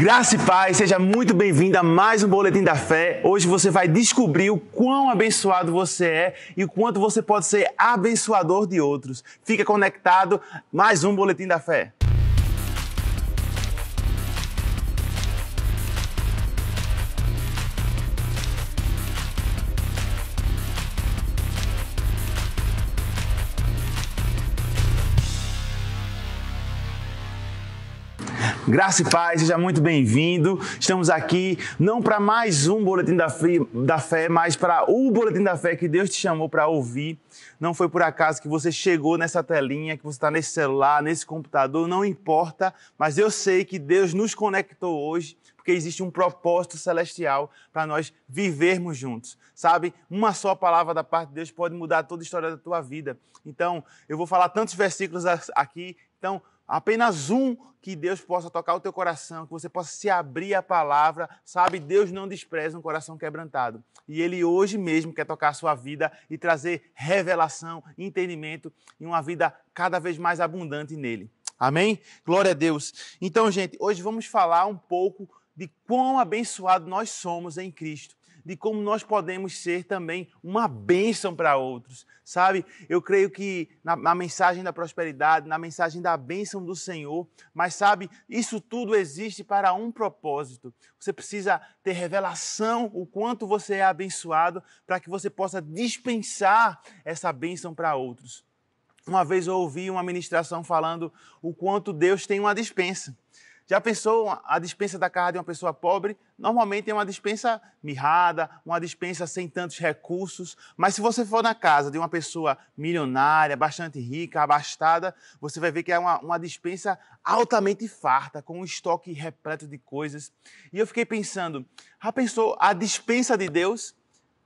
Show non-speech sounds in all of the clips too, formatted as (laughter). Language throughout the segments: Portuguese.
Graça e paz, seja muito bem-vindo a mais um Boletim da Fé. Hoje você vai descobrir o quão abençoado você é e o quanto você pode ser abençoador de outros. Fica conectado, mais um Boletim da Fé. Graça e paz, seja muito bem-vindo. Estamos aqui não para mais um Boletim da Fé, da fé mas para o Boletim da Fé que Deus te chamou para ouvir. Não foi por acaso que você chegou nessa telinha, que você está nesse celular, nesse computador, não importa, mas eu sei que Deus nos conectou hoje porque existe um propósito celestial para nós vivermos juntos. Sabe? Uma só palavra da parte de Deus pode mudar toda a história da tua vida. Então, eu vou falar tantos versículos aqui, então Apenas um que Deus possa tocar o teu coração, que você possa se abrir à palavra. Sabe, Deus não despreza um coração quebrantado. E Ele hoje mesmo quer tocar a sua vida e trazer revelação, entendimento e uma vida cada vez mais abundante nele. Amém? Glória a Deus. Então, gente, hoje vamos falar um pouco de quão abençoado nós somos em Cristo de como nós podemos ser também uma bênção para outros, sabe? Eu creio que na, na, mensagem da prosperidade, na mensagem da bênção do Senhor, mas sabe, isso tudo existe para um propósito. Você precisa ter revelação o quanto você é abençoado para que você possa dispensar essa bênção para outros. Uma vez eu ouvi uma ministração falando o quanto Deus tem uma dispensa. Já pensou a dispensa da casa de uma pessoa pobre? Normalmente é uma dispensa mirrada, uma dispensa sem tantos recursos. Mas se você for na casa de uma pessoa milionária, bastante rica, abastada, você vai ver que é uma, uma dispensa altamente farta, com um estoque repleto de coisas. E eu fiquei pensando, já pensou a dispensa de Deus?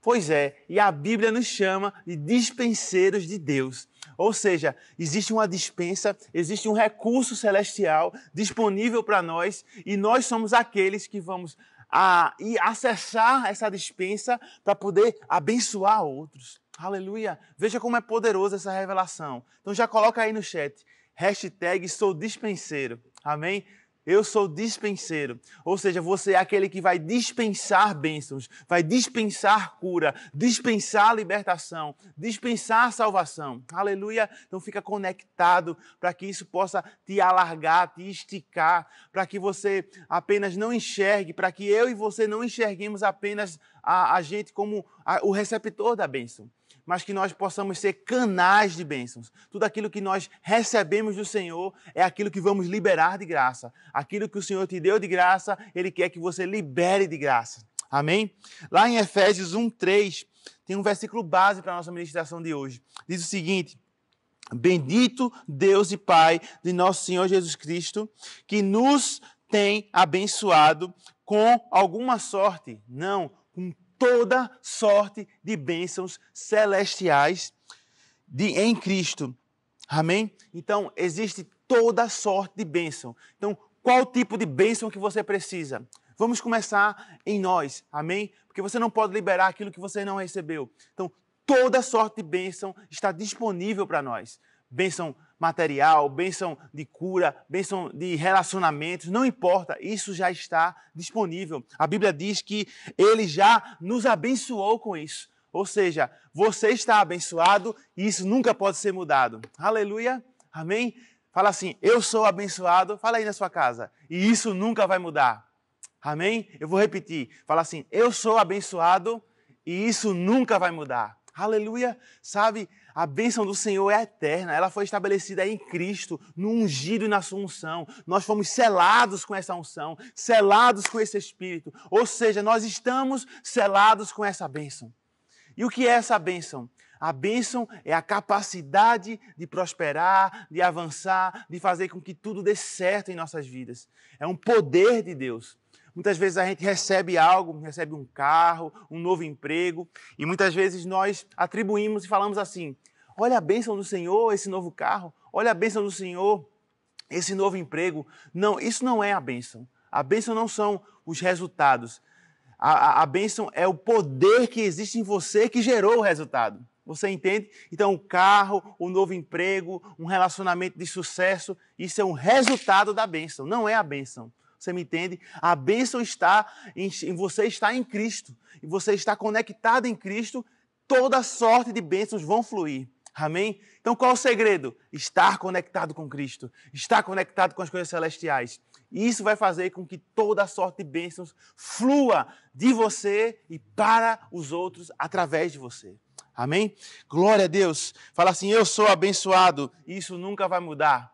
Pois é, e a Bíblia nos chama de dispenseiros de Deus. Ou seja, existe uma dispensa, existe um recurso celestial disponível para nós e nós somos aqueles que vamos a, e acessar essa dispensa para poder abençoar outros. Aleluia! Veja como é poderosa essa revelação. Então já coloca aí no chat, hashtag sou dispenseiro. Amém? Eu sou dispenseiro. Ou seja, você é aquele que vai dispensar bênçãos, vai dispensar cura, dispensar libertação, dispensar salvação. Aleluia. Então fica conectado para que isso possa te alargar, te esticar, para que você apenas não enxergue, para que eu e você não enxerguemos apenas a, a gente como a, o receptor da bênção mas que nós possamos ser canais de bênçãos. Tudo aquilo que nós recebemos do Senhor é aquilo que vamos liberar de graça. Aquilo que o Senhor te deu de graça, Ele quer que você libere de graça. Amém? Lá em Efésios 1, 3, tem um versículo base para a nossa ministração de hoje. Diz o seguinte: Bendito Deus e Pai de nosso Senhor Jesus Cristo, que nos tem abençoado com alguma sorte, não, com toda sorte de bênçãos celestiais de, em Cristo. Amém? Então, existe toda sorte de bênção. Então, qual tipo de bênção que você precisa? Vamos começar em nós, amém? Porque você não pode liberar aquilo que você não recebeu. Então, toda sorte de bênção está disponível para nós. Bênção material, bênção de cura, bênção de relacionamentos, não importa, isso já está disponível. A Bíblia diz que ele já nos abençoou com isso. Ou seja, você está abençoado e isso nunca pode ser mudado. Aleluia. Amém? Fala assim: Eu sou abençoado. Fala aí na sua casa. E isso nunca vai mudar. Amém? Eu vou repetir. Fala assim: Eu sou abençoado e isso nunca vai mudar. Aleluia. Sabe, a bênção do Senhor é eterna, ela foi estabelecida em Cristo, no ungido e na sua unção. Nós fomos selados com essa unção, selados com esse Espírito. Ou seja, nós estamos selados com essa bênção. E o que é essa bênção? A bênção é a capacidade de prosperar, de avançar, de fazer com que tudo dê certo em nossas vidas. É um poder de Deus. Muitas vezes a gente recebe algo, recebe um carro, um novo emprego, e muitas vezes nós atribuímos e falamos assim: olha a bênção do Senhor, esse novo carro, olha a bênção do Senhor, esse novo emprego. Não, isso não é a bênção. A bênção não são os resultados. A, a, a bênção é o poder que existe em você que gerou o resultado. Você entende? Então, o carro, o novo emprego, um relacionamento de sucesso, isso é um resultado da bênção, não é a bênção. Você me entende? A bênção está em, em você está em Cristo. E você está conectado em Cristo, toda sorte de bênçãos vão fluir. Amém? Então qual é o segredo? Estar conectado com Cristo, estar conectado com as coisas celestiais. E isso vai fazer com que toda sorte de bênçãos flua de você e para os outros através de você. Amém? Glória a Deus. Fala assim: Eu sou abençoado. Isso nunca vai mudar.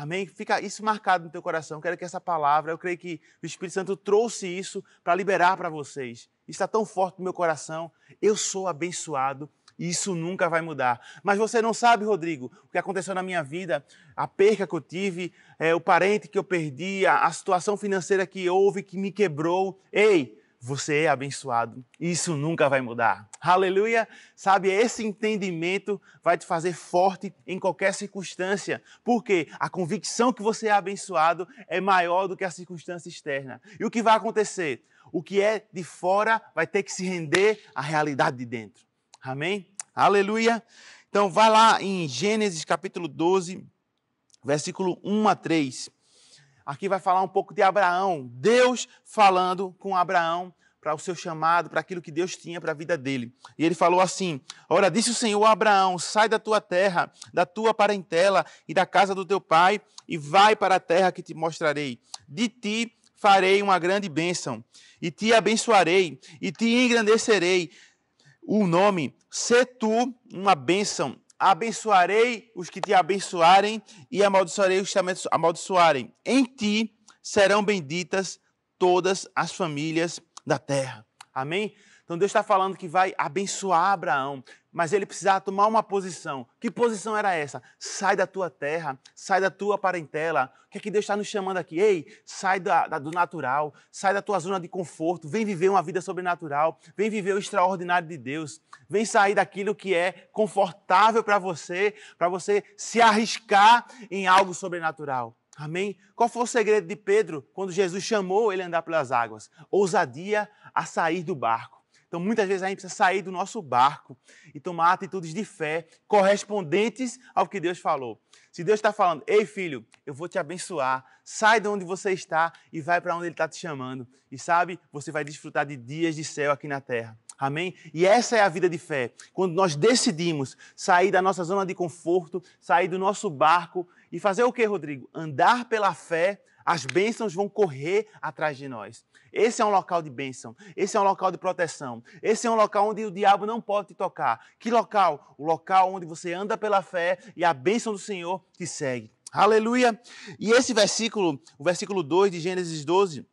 Amém? Fica isso marcado no teu coração. Quero que essa palavra, eu creio que o Espírito Santo trouxe isso para liberar para vocês. Está tão forte no meu coração. Eu sou abençoado e isso nunca vai mudar. Mas você não sabe, Rodrigo, o que aconteceu na minha vida, a perca que eu tive, é, o parente que eu perdi, a, a situação financeira que houve que me quebrou. Ei, você é abençoado. Isso nunca vai mudar. Aleluia! Sabe, esse entendimento vai te fazer forte em qualquer circunstância, porque a convicção que você é abençoado é maior do que a circunstância externa. E o que vai acontecer? O que é de fora vai ter que se render à realidade de dentro. Amém? Aleluia! Então, vai lá em Gênesis capítulo 12, versículo 1 a 3. Aqui vai falar um pouco de Abraão, Deus falando com Abraão para o seu chamado, para aquilo que Deus tinha para a vida dele. E ele falou assim: Ora, disse o Senhor a Abraão: Sai da tua terra, da tua parentela e da casa do teu pai, e vai para a terra que te mostrarei. De ti farei uma grande bênção, e te abençoarei, e te engrandecerei. O nome, se tu uma bênção abençoarei os que te abençoarem e amaldiçoarei os que te amaldiçoarem. Em ti serão benditas todas as famílias da terra. Amém? Então Deus está falando que vai abençoar Abraão, mas ele precisava tomar uma posição. Que posição era essa? Sai da tua terra, sai da tua parentela. O que é que Deus está nos chamando aqui? Ei, sai da, da, do natural, sai da tua zona de conforto, vem viver uma vida sobrenatural, vem viver o extraordinário de Deus, vem sair daquilo que é confortável para você, para você se arriscar em algo sobrenatural. Amém? Qual foi o segredo de Pedro quando Jesus chamou ele a andar pelas águas? Ousadia a sair do barco. Então, muitas vezes a gente precisa sair do nosso barco e tomar atitudes de fé correspondentes ao que Deus falou. Se Deus está falando, ei filho, eu vou te abençoar, sai de onde você está e vai para onde Ele está te chamando. E sabe, você vai desfrutar de dias de céu aqui na terra. Amém? E essa é a vida de fé. Quando nós decidimos sair da nossa zona de conforto, sair do nosso barco e fazer o que, Rodrigo? Andar pela fé as bênçãos vão correr atrás de nós. Esse é um local de bênção. Esse é um local de proteção. Esse é um local onde o diabo não pode te tocar. Que local? O local onde você anda pela fé e a bênção do Senhor te segue. Aleluia! E esse versículo, o versículo 2 de Gênesis 12,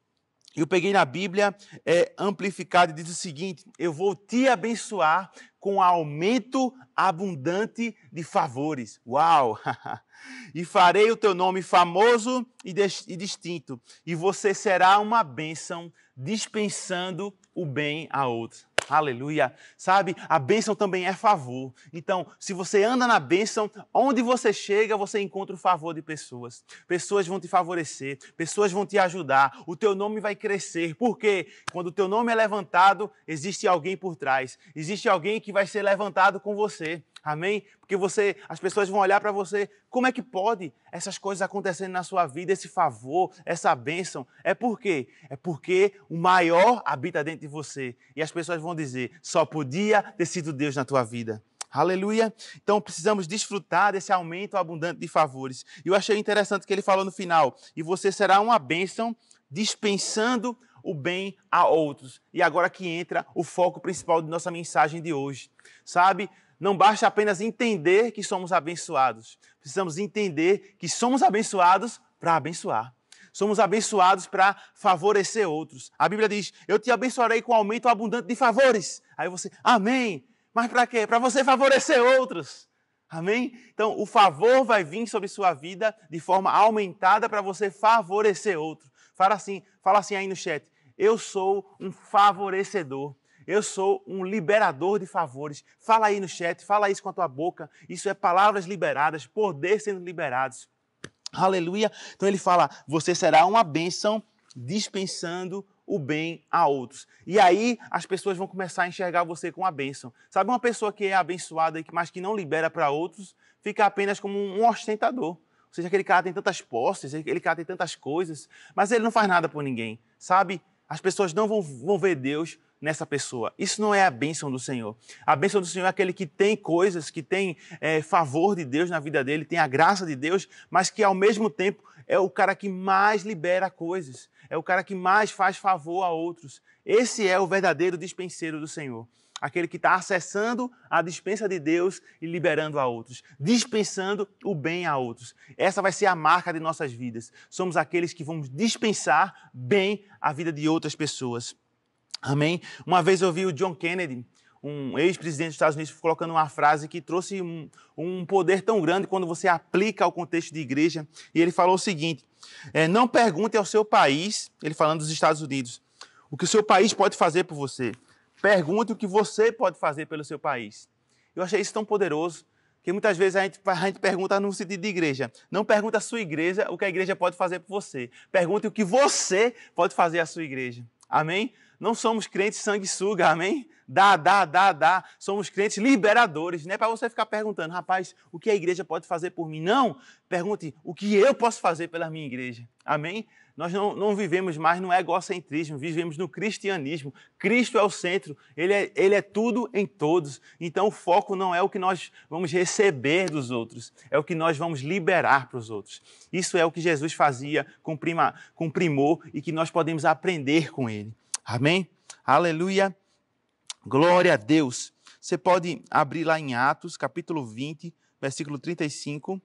eu peguei na Bíblia é, amplificado e diz o seguinte: Eu vou te abençoar com aumento abundante de favores. Uau! (laughs) e farei o teu nome famoso e, e distinto, e você será uma bênção dispensando o bem a outros. Aleluia. Sabe, a bênção também é favor. Então, se você anda na bênção, onde você chega, você encontra o favor de pessoas. Pessoas vão te favorecer, pessoas vão te ajudar, o teu nome vai crescer. Porque quando o teu nome é levantado, existe alguém por trás. Existe alguém que vai ser levantado com você. Amém? porque você, as pessoas vão olhar para você, como é que pode essas coisas acontecendo na sua vida, esse favor, essa bênção? É por quê? É porque o maior habita dentro de você e as pessoas vão dizer, só podia ter sido Deus na tua vida. Aleluia. Então precisamos desfrutar desse aumento abundante de favores. E eu achei interessante que ele falou no final: e você será uma bênção dispensando o bem a outros. E agora que entra o foco principal de nossa mensagem de hoje. Sabe, não basta apenas entender que somos abençoados. Precisamos entender que somos abençoados para abençoar. Somos abençoados para favorecer outros. A Bíblia diz: Eu te abençoarei com aumento abundante de favores. Aí você, Amém. Mas para quê? Para você favorecer outros. Amém? Então, o favor vai vir sobre sua vida de forma aumentada para você favorecer outro. Fala assim, fala assim aí no chat. Eu sou um favorecedor. Eu sou um liberador de favores. Fala aí no chat, fala isso com a tua boca. Isso é palavras liberadas, poder sendo liberados. Aleluia. Então ele fala: você será uma bênção dispensando o bem a outros. E aí as pessoas vão começar a enxergar você com a bênção. Sabe uma pessoa que é abençoada, mas que não libera para outros, fica apenas como um ostentador. Ou seja, aquele cara tem tantas posses, aquele cara tem tantas coisas, mas ele não faz nada por ninguém, sabe? As pessoas não vão, vão ver Deus, nessa pessoa. Isso não é a bênção do Senhor. A bênção do Senhor é aquele que tem coisas, que tem é, favor de Deus na vida dele, tem a graça de Deus, mas que ao mesmo tempo é o cara que mais libera coisas, é o cara que mais faz favor a outros. Esse é o verdadeiro dispenseiro do Senhor aquele que está acessando a dispensa de Deus e liberando a outros, dispensando o bem a outros. Essa vai ser a marca de nossas vidas. Somos aqueles que vamos dispensar bem a vida de outras pessoas. Amém? Uma vez eu vi o John Kennedy, um ex-presidente dos Estados Unidos, colocando uma frase que trouxe um, um, poder tão grande quando você aplica ao contexto de igreja. E ele falou o seguinte: é, não pergunte ao seu país, ele falando dos Estados Unidos, o que o seu país pode fazer por você. Pergunte o que você pode fazer pelo seu país. Eu achei isso tão poderoso. Porque muitas vezes a gente, a gente pergunta no sentido de igreja. Não pergunta a sua igreja o que a igreja pode fazer por você. Pergunte o que você pode fazer à sua igreja. Amém? Não somos crentes sanguessuga, amém? Dá, dá, dá, dá. Somos crentes liberadores. Não é para você ficar perguntando, rapaz, o que a igreja pode fazer por mim? Não. Pergunte, o que eu posso fazer pela minha igreja? Amém? Nós não, não vivemos mais no egocentrismo, vivemos no cristianismo. Cristo é o centro, ele é, ele é tudo em todos. Então o foco não é o que nós vamos receber dos outros, é o que nós vamos liberar para os outros. Isso é o que Jesus fazia com, prima, com primor e que nós podemos aprender com ele. Amém? Aleluia. Glória a Deus. Você pode abrir lá em Atos, capítulo 20, versículo 35.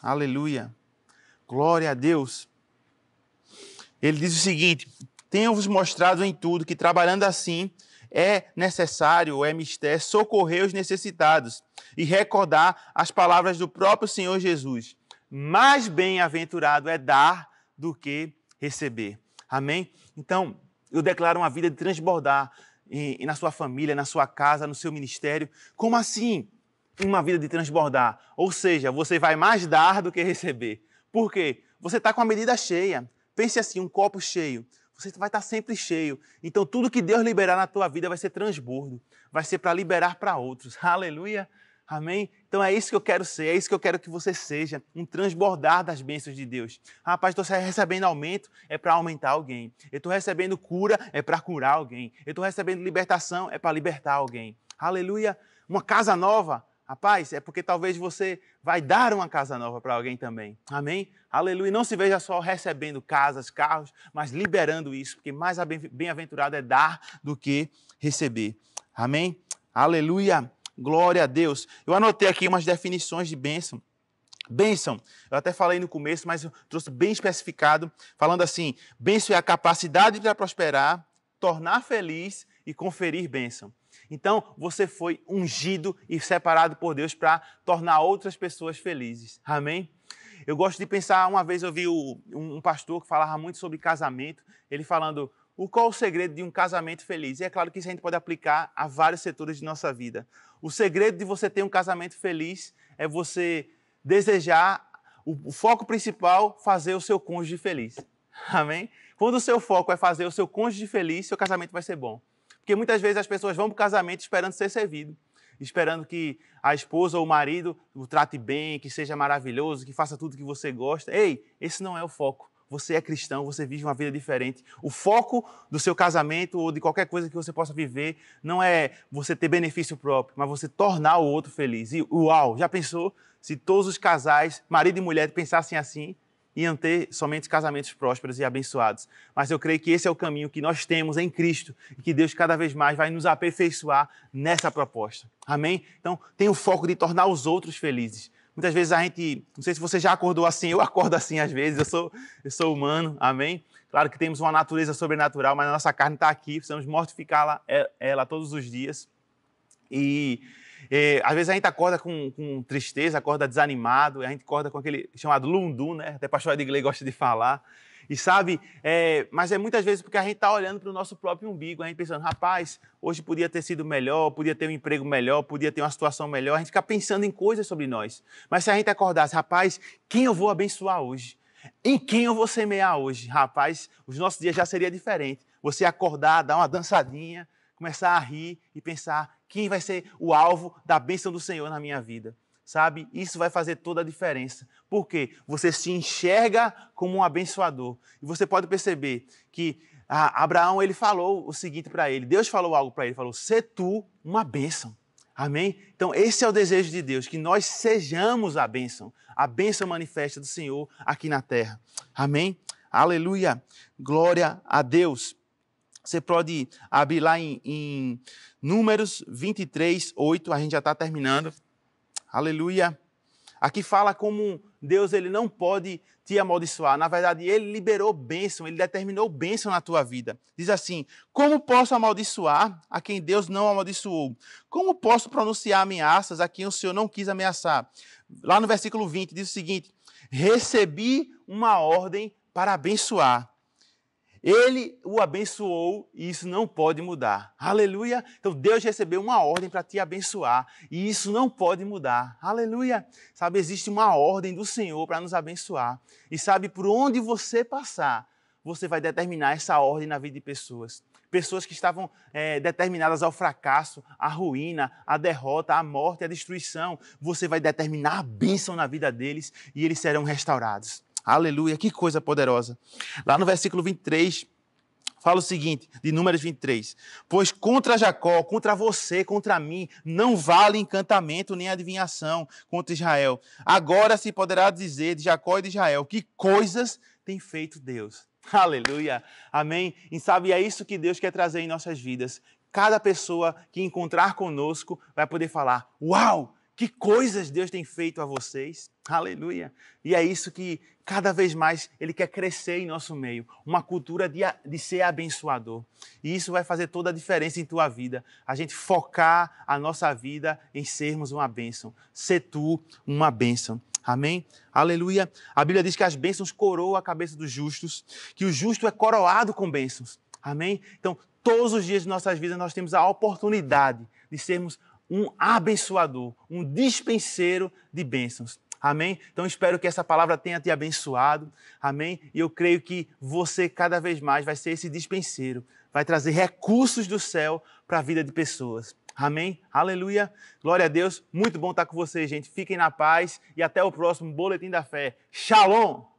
Aleluia. Glória a Deus. Ele diz o seguinte: Tenho-vos mostrado em tudo que trabalhando assim é necessário, é mistério, socorrer os necessitados e recordar as palavras do próprio Senhor Jesus. Mais bem-aventurado é dar do que receber. Amém? Então, eu declaro uma vida de transbordar e, e na sua família, na sua casa, no seu ministério. Como assim? Uma vida de transbordar. Ou seja, você vai mais dar do que receber. Por quê? Você está com a medida cheia. Pense assim, um copo cheio. Você vai estar tá sempre cheio. Então, tudo que Deus liberar na tua vida vai ser transbordo. Vai ser para liberar para outros. (laughs) Aleluia! Amém? Então é isso que eu quero ser, é isso que eu quero que você seja, um transbordar das bênçãos de Deus. Ah, rapaz, estou recebendo aumento, é para aumentar alguém. Eu estou recebendo cura, é para curar alguém. Eu estou recebendo libertação, é para libertar alguém. Aleluia! Uma casa nova, rapaz, ah, é porque talvez você vai dar uma casa nova para alguém também. Amém? Aleluia! Não se veja só recebendo casas, carros, mas liberando isso, porque mais bem-aventurado é dar do que receber. Amém? Aleluia! Glória a Deus. Eu anotei aqui umas definições de bênção. Bênção, eu até falei no começo, mas eu trouxe bem especificado, falando assim: bênção é a capacidade para prosperar, tornar feliz e conferir bênção. Então, você foi ungido e separado por Deus para tornar outras pessoas felizes. Amém? Eu gosto de pensar, uma vez eu vi um pastor que falava muito sobre casamento, ele falando: o qual o segredo de um casamento feliz? E é claro que isso a gente pode aplicar a vários setores de nossa vida. O segredo de você ter um casamento feliz é você desejar, o, o foco principal, fazer o seu cônjuge feliz. (laughs) Amém? Quando o seu foco é fazer o seu cônjuge feliz, seu casamento vai ser bom. Porque muitas vezes as pessoas vão para o casamento esperando ser servido esperando que a esposa ou o marido o trate bem, que seja maravilhoso, que faça tudo que você gosta. Ei, esse não é o foco você é cristão, você vive uma vida diferente. O foco do seu casamento ou de qualquer coisa que você possa viver não é você ter benefício próprio, mas você tornar o outro feliz. E uau, já pensou se todos os casais, marido e mulher, pensassem assim? Iam ter somente casamentos prósperos e abençoados. Mas eu creio que esse é o caminho que nós temos em Cristo e que Deus cada vez mais vai nos aperfeiçoar nessa proposta. Amém? Então, tem o foco de tornar os outros felizes. Muitas vezes a gente, não sei se você já acordou assim, eu acordo assim às vezes, eu sou, eu sou humano, amém? Claro que temos uma natureza sobrenatural, mas a nossa carne está aqui, precisamos mortificá-la é, ela todos os dias. E às vezes a gente acorda com, com, tristeza, acorda desanimado, a gente acorda com aquele chamado lundu, né? Até pastor Edgley gosta de falar. E sabe, é, mas é muitas vezes porque a gente está olhando para o nosso próprio umbigo, a gente pensando, rapaz, hoje podia ter sido melhor, podia ter um emprego melhor, podia ter uma situação melhor. A gente fica pensando em coisas sobre nós. Mas se a gente acordasse, rapaz, quem eu vou abençoar hoje? Em quem eu vou semear hoje? Rapaz, os nossos dias já seria diferente. Você acordar, dar uma dançadinha, começar a rir e pensar quem vai ser o alvo da bênção do Senhor na minha vida. Sabe? Isso vai fazer toda a diferença. Porque você se enxerga como um abençoador. E você pode perceber que Abraão ele falou o seguinte para ele. Deus falou algo para ele, falou: "Se tu uma bênção". Amém? Então, esse é o desejo de Deus, que nós sejamos a bênção, a bênção manifesta do Senhor aqui na terra. Amém? Aleluia! Glória a Deus! Você pode abrir lá em, em Números 23, 8, a gente já está terminando. Aleluia. Aqui fala como Deus ele não pode te amaldiçoar. Na verdade, ele liberou bênção, ele determinou bênção na tua vida. Diz assim: Como posso amaldiçoar a quem Deus não amaldiçoou? Como posso pronunciar ameaças a quem o Senhor não quis ameaçar? Lá no versículo 20 diz o seguinte: Recebi uma ordem para abençoar, ele o abençoou e isso não pode mudar. Aleluia! Então Deus recebeu uma ordem para te abençoar e isso não pode mudar. Aleluia! Sabe, existe uma ordem do Senhor para nos abençoar. E sabe, por onde você passar, você vai determinar essa ordem na vida de pessoas. Pessoas que estavam é, determinadas ao fracasso, à ruína, à derrota, à morte, à destruição. Você vai determinar a bênção na vida deles e eles serão restaurados. Aleluia, que coisa poderosa. Lá no versículo 23, fala o seguinte, de Números 23. Pois contra Jacó, contra você, contra mim, não vale encantamento nem adivinhação contra Israel. Agora se poderá dizer de Jacó e de Israel que coisas tem feito Deus. (laughs) Aleluia, amém. E sabe, é isso que Deus quer trazer em nossas vidas. Cada pessoa que encontrar conosco vai poder falar: Uau! que coisas Deus tem feito a vocês. Aleluia! E é isso que cada vez mais Ele quer crescer em nosso meio, uma cultura de, de ser abençoador. E isso vai fazer toda a diferença em tua vida. A gente focar a nossa vida em sermos uma bênção. Ser tu uma bênção. Amém? Aleluia! A Bíblia diz que as bênçãos coroam a cabeça dos justos, que o justo é coroado com bênçãos. Amém? Então, todos os dias de nossas vidas nós temos a oportunidade de sermos um abençoador, um dispenseiro de bênçãos. Amém? Então espero que essa palavra tenha te abençoado. Amém? E eu creio que você cada vez mais vai ser esse dispenseiro, vai trazer recursos do céu para a vida de pessoas. Amém? Aleluia. Glória a Deus. Muito bom estar com vocês, gente. Fiquem na paz e até o próximo Boletim da Fé. Shalom!